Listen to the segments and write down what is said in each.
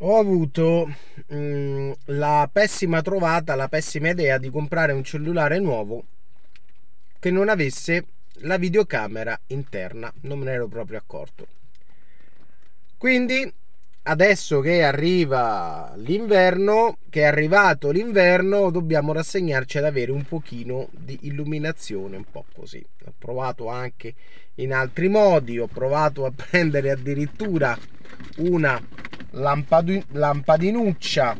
ho avuto mh, mm, la pessima trovata, la pessima idea di comprare un cellulare nuovo che non avesse la videocamera interna, non me ne ero proprio accorto. Quindi adesso che arriva l'inverno, che è arrivato l'inverno, dobbiamo rassegnarci ad avere un pochino di illuminazione, un po' così. Ho provato anche in altri modi, ho provato a prendere addirittura una lampadu- lampadinuccia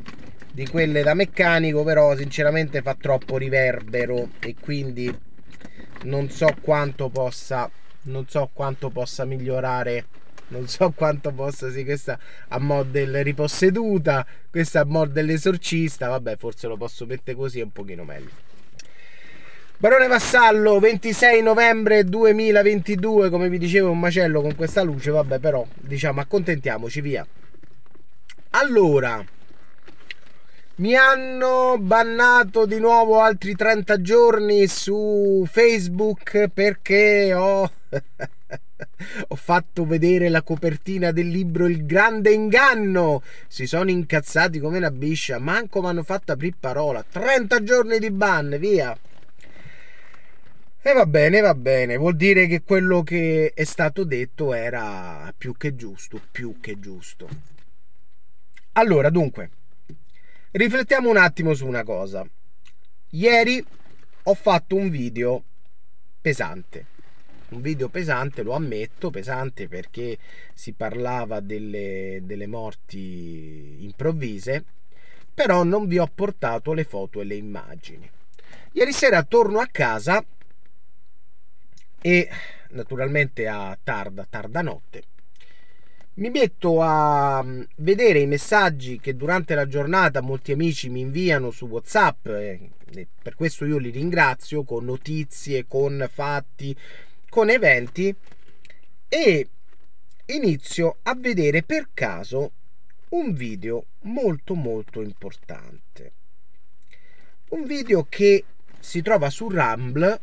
di quelle da meccanico, però sinceramente fa troppo riverbero e quindi non so quanto possa, non so quanto possa migliorare non so quanto possa sì questa a mod del riposseduta questa a mod dell'esorcista vabbè forse lo posso mettere così è un pochino meglio Barone Vassallo 26 novembre 2022 come vi dicevo un macello con questa luce vabbè però diciamo accontentiamoci via allora mi hanno bannato di nuovo altri 30 giorni su Facebook perché ho Ho fatto vedere la copertina del libro Il grande inganno. Si sono incazzati come una biscia. Manco mi hanno fatto aprire parola. 30 giorni di ban, via. E va bene, va bene, vuol dire che quello che è stato detto era più che giusto, più che giusto. Allora, dunque, riflettiamo un attimo su una cosa. Ieri ho fatto un video pesante un video pesante, lo ammetto, pesante perché si parlava delle, delle morti improvvise, però non vi ho portato le foto e le immagini. Ieri sera torno a casa e naturalmente a tarda, tarda notte, mi metto a mm, vedere i messaggi che durante la giornata molti amici mi inviano su WhatsApp, eh, per questo io li ringrazio con notizie, con fatti, con eventi e inizio a vedere per caso un video molto molto importante. Un video che si trova su Rumble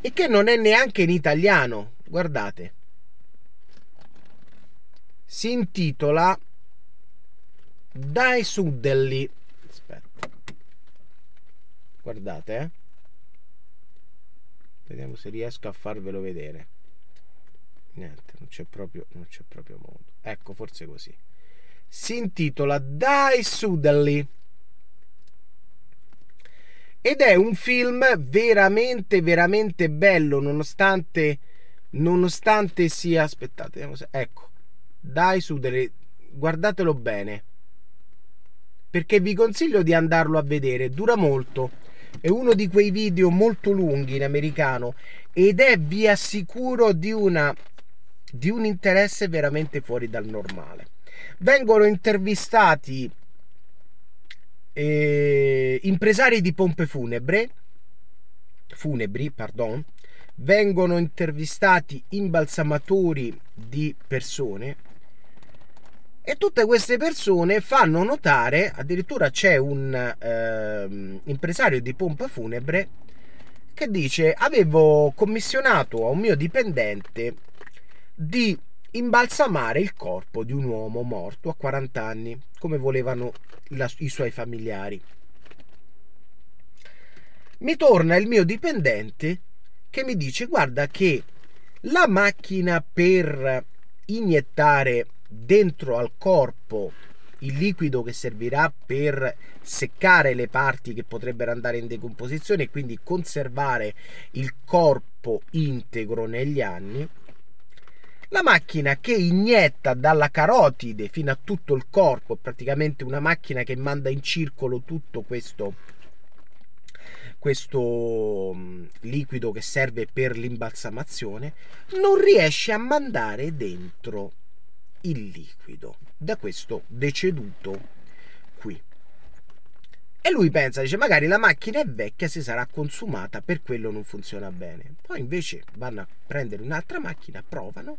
e che non è neanche in italiano, guardate. Si intitola Dai Suddelli. Aspetta. Guardate, eh vediamo se riesco a farvelo vedere niente non c'è proprio non c'è proprio modo ecco forse così si intitola Dai Suddenly ed è un film veramente veramente bello nonostante nonostante sia aspettate se, ecco Dai Suddenly guardatelo bene perché vi consiglio di andarlo a vedere dura molto è uno di quei video molto lunghi in americano ed è vi assicuro di, una, di un interesse veramente fuori dal normale vengono intervistati eh, impresari di pompe funebre funebri pardon vengono intervistati imbalsamatori di persone e tutte queste persone fanno notare, addirittura c'è un eh, impresario di pompa funebre che dice avevo commissionato a un mio dipendente di imbalsamare il corpo di un uomo morto a 40 anni, come volevano la, i suoi familiari. Mi torna il mio dipendente che mi dice guarda che la macchina per iniettare dentro al corpo il liquido che servirà per seccare le parti che potrebbero andare in decomposizione e quindi conservare il corpo integro negli anni. La macchina che inietta dalla carotide fino a tutto il corpo, praticamente una macchina che manda in circolo tutto questo, questo mm, liquido che serve per l'imbalsamazione, non riesce a mandare dentro il liquido da questo deceduto qui. E lui pensa, dice, magari la macchina è vecchia, si sarà consumata, per quello non funziona bene. Poi invece vanno a prendere un'altra macchina, provano,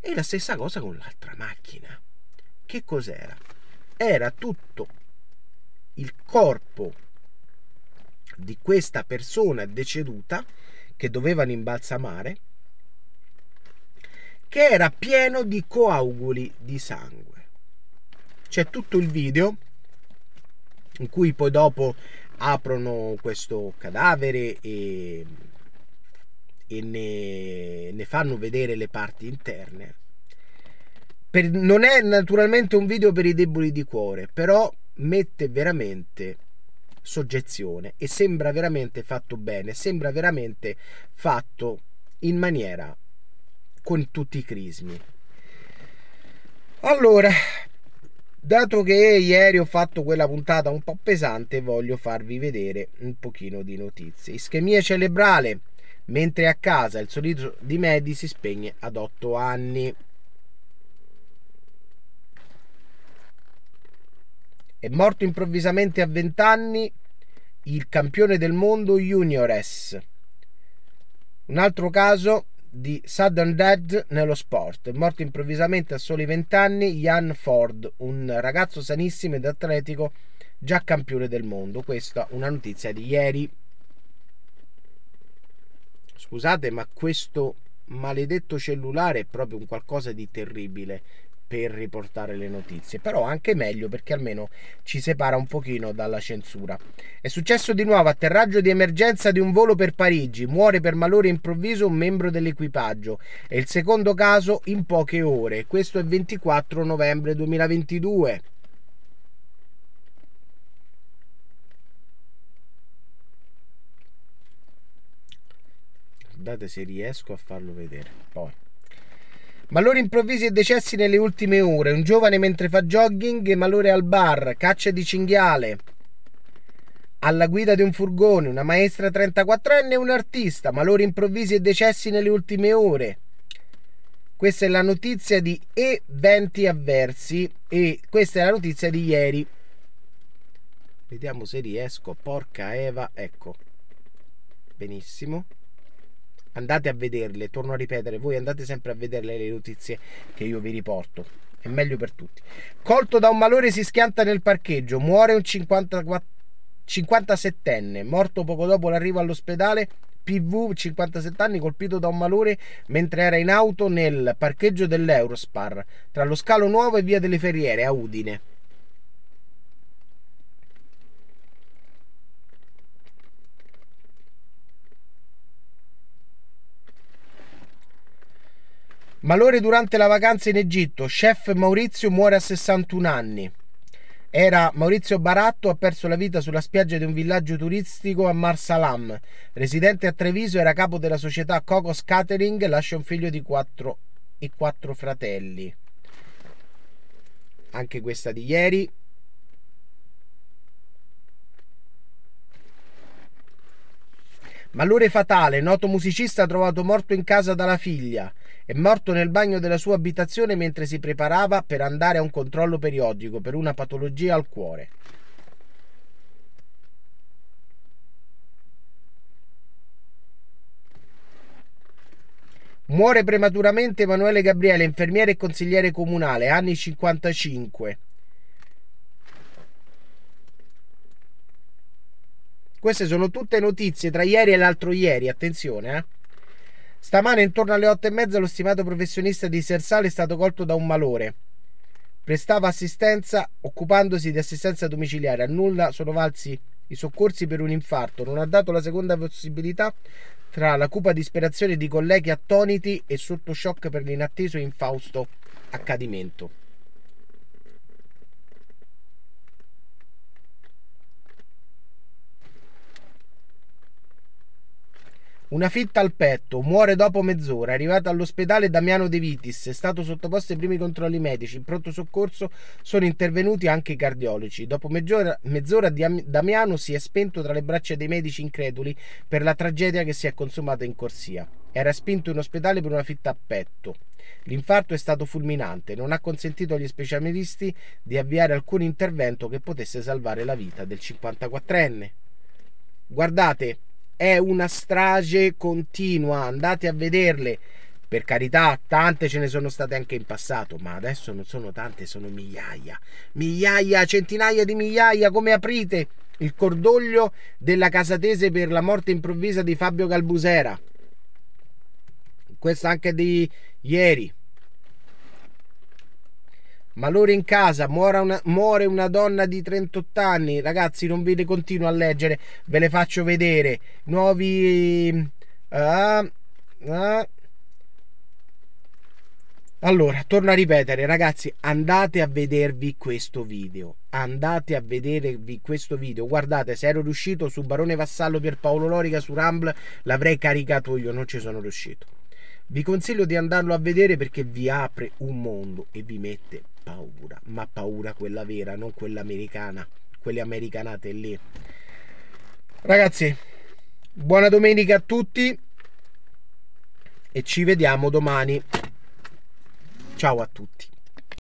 e la stessa cosa con l'altra macchina. Che cos'era? Era tutto il corpo di questa persona deceduta che dovevano imbalsamare, che era pieno di coaguli di sangue. C'è tutto il video in cui poi dopo aprono questo cadavere e, e ne, ne fanno vedere le parti interne. Per, non è naturalmente un video per i deboli di cuore, però mette veramente soggezione e sembra veramente fatto bene, sembra veramente fatto in maniera con tutti i crismi allora dato che ieri ho fatto quella puntata un po' pesante voglio farvi vedere un pochino di notizie ischemia cerebrale mentre a casa il solito di Medi si spegne ad 8 anni è morto improvvisamente a 20 anni il campione del mondo Juniores. Un altro caso di Sudden Dead nello sport. Morto improvvisamente a soli 20 anni, Ian Ford, un ragazzo sanissimo ed atletico, già campione del mondo. Questa una notizia di ieri. Scusate, ma questo maledetto cellulare è proprio un qualcosa di terribile per riportare le notizie, però anche meglio perché almeno ci separa un pochino dalla censura. È successo di nuovo atterraggio di emergenza di un volo per Parigi, muore per malore improvviso un membro dell'equipaggio, e il secondo caso in poche ore, questo è 24 novembre 2022. Guardate se riesco a farlo vedere poi. Malori improvvisi e decessi nelle ultime ore. Un giovane mentre fa jogging, malore al bar, caccia di cinghiale. Alla guida di un furgone, una maestra 34enne e un artista. Malori improvvisi e decessi nelle ultime ore. Questa è la notizia di eventi avversi e questa è la notizia di ieri. Vediamo se riesco. Porca Eva, ecco. Benissimo andate a vederle, torno a ripetere, voi andate sempre a vederle le notizie che io vi riporto. È meglio per tutti. Colto da un malore si schianta nel parcheggio, muore un 54... 57enne, morto poco dopo l'arrivo all'ospedale PV 57 anni colpito da un malore mentre era in auto nel parcheggio dell'Eurospar tra lo scalo nuovo e via delle Ferriere a Udine. Malore durante la vacanza in Egitto, chef Maurizio muore a 61 anni. Era Maurizio Baratto, ha perso la vita sulla spiaggia di un villaggio turistico a Marsalam. Residente a Treviso, era capo della società Cocos Catering, lascia un figlio di quattro e quattro fratelli. Anche questa di ieri. Malore fatale, noto musicista trovato morto in casa dalla figlia. È morto nel bagno della sua abitazione mentre si preparava per andare a un controllo periodico per una patologia al cuore. Muore prematuramente Emanuele Gabriele, infermiere e consigliere comunale, anni 55. Queste sono tutte notizie tra ieri e l'altro ieri, attenzione, eh. Stamane intorno alle 8 e mezza lo stimato professionista di Sersale è stato colto da un malore. Prestava assistenza occupandosi di assistenza domiciliare. A nulla sono valsi i soccorsi per un infarto. Non ha dato la seconda possibilità tra la cupa disperazione di colleghi attoniti e sotto shock per l'inatteso e infausto accadimento. Una fitta al petto, muore dopo mezz'ora. Arrivato all'ospedale Damiano De Vitis, è stato sottoposto ai primi controlli medici. In pronto soccorso sono intervenuti anche i cardiologi. Dopo mezz'ora, mezz'ora Damiano si è spento tra le braccia dei medici increduli per la tragedia che si è consumata in corsia. Era spinto in ospedale per una fitta a petto. L'infarto è stato fulminante, non ha consentito agli specialisti di avviare alcun intervento che potesse salvare la vita del 54enne. Guardate, è una strage continua, andate a vederle. Per carità, tante ce ne sono state anche in passato, ma adesso non sono tante, sono migliaia, migliaia, centinaia di migliaia, come aprite il cordoglio della Casatese per la morte improvvisa di Fabio Galbusera. Questa anche di ieri. Malore in casa, una, muore una, donna di 38 anni. Ragazzi, non ve le continuo a leggere, ve le faccio vedere. Nuovi... Uh, uh, allora, torno a ripetere, ragazzi, andate a vedervi questo video. Andate a vedervi questo video. Guardate, se ero riuscito su Barone Vassallo per Paolo Lorica su Rumble, l'avrei caricato io, non ci sono riuscito. Vi consiglio di andarlo a vedere perché vi apre un mondo e vi mette paura, ma paura quella vera, non quella americana, quelle americanate lì. Ragazzi, buona domenica a tutti e ci vediamo domani. Ciao a tutti.